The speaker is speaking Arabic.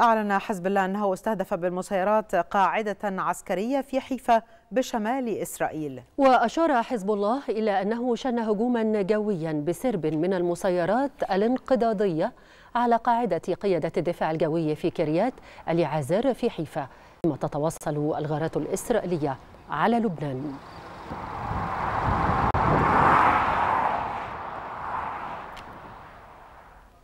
أعلن حزب الله أنه استهدف بالمسيرات قاعدة عسكرية في حيفا بشمال إسرائيل وأشار حزب الله إلى أنه شن هجوما جويا بسرب من المسيرات الانقضاضية على قاعدة قيادة الدفاع الجوي في كريات اليعازر في حيفا ما تتوصل الغارات الإسرائيلية على لبنان